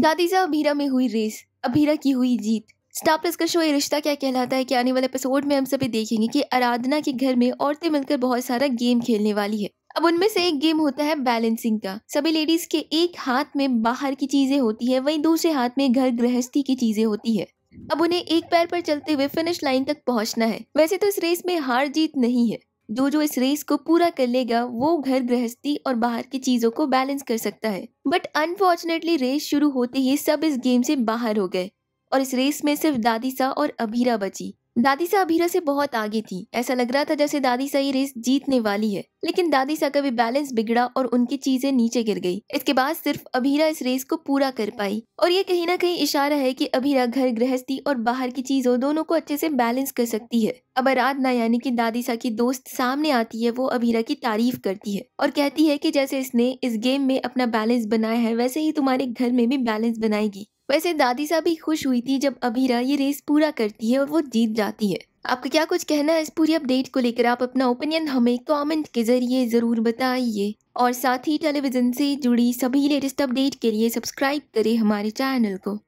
दादीजा अभीरा में हुई रेस अभीरा की हुई जीत स्टार प्लस का शो ये रिश्ता क्या कहलाता है कि आने वाले एपिसोड में हम सभी देखेंगे कि आराधना के घर में औरतें मिलकर बहुत सारा गेम खेलने वाली है अब उनमें से एक गेम होता है बैलेंसिंग का सभी लेडीज के एक हाथ में बाहर की चीजें होती है वहीं दूसरे हाथ में घर गृहस्थी की चीजें होती है अब उन्हें एक पैर पर चलते हुए फिनिश लाइन तक पहुंचना है वैसे तो इस रेस में हार जीत नहीं है जो जो इस रेस को पूरा कर लेगा वो घर गृहस्थी और बाहर की चीजों को बैलेंस कर सकता है बट अनफॉर्चुनेटली रेस शुरू होते ही सब इस गेम से बाहर हो गए और इस रेस में सिर्फ सा और अभीरा बची दादी सा अभीरा से बहुत आगे थी ऐसा लग रहा था जैसे दादी सा ये रेस जीतने वाली है लेकिन दादी सा का भी बैलेंस बिगड़ा और उनकी चीजें नीचे गिर गई इसके बाद सिर्फ अभीरा इस रेस को पूरा कर पाई और ये कहीं ना कहीं इशारा है कि अभीरा घर गृहस्थी और बाहर की चीजों दोनों को अच्छे से बैलेंस कर सकती है अब आराधना यानी की दादी सा की दोस्त सामने आती है वो अभीरा की तारीफ करती है और कहती है की जैसे इसने इस गेम में अपना बैलेंस बनाया है वैसे ही तुम्हारे घर में भी बैलेंस बनाएगी वैसे दादी साहब भी खुश हुई थी जब अभीरा ये रेस पूरा करती है और वो जीत जाती है आपका क्या कुछ कहना है इस पूरी अपडेट को लेकर आप अपना ओपिनियन हमें कमेंट के जरिए ज़रूर बताइए और साथ ही टेलीविज़न से जुड़ी सभी लेटेस्ट अपडेट के लिए सब्सक्राइब करें हमारे चैनल को